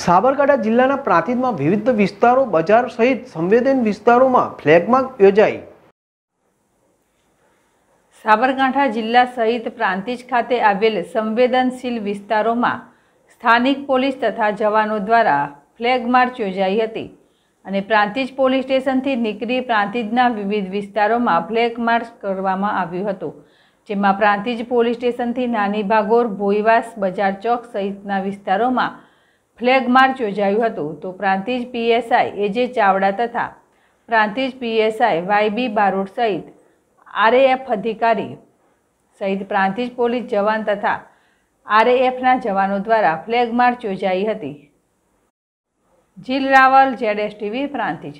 સાબરકાંઠા જિલ્લાના પ્રાંતિજમાં વિવિધ વિસ્તારો બજાર સહિત સંવેદન વિસ્તારોમાં ફ્લેગમાર્ક યોજાઈ સાબરકાંઠા જિલ્લા સહિત પ્રાંતિજ ખાતે આવેલ સંવેદનશીલ વિસ્તારોમાં સ્થાનિક પોલીસ તથા જવાનો દ્વારા ફ્લેગમાર્ચ યોજાઈ હતી અને પ્રાંતિજ પોલીસ સ્ટેશનથી નીકળી પ્રાંતિજના વિવિધ વિસ્તારોમાં ફ્લેગમાર્ચ કરવામાં આવ્યું હતું જેમાં પ્રાંતિજ પોલીસ સ્ટેશનથી નાની ભાગોર ભોઈવાસ બજાર ચોક સહિતના વિસ્તારોમાં ફ્લેગ માર્ચ યોજાયું હતું તો પ્રાંતિજ પીએસઆઈ એજે ચાવડા તથા પ્રાંતિજ પીએસઆઈ વાયબી બારોટ સહિત આરએએફ અધિકારી સહિત પ્રાંતિજ પોલીસ જવાન તથા આરએએફના જવાનો દ્વારા ફ્લેગ માર્ચ યોજાઈ હતી Jil Raval Z S TV Prantij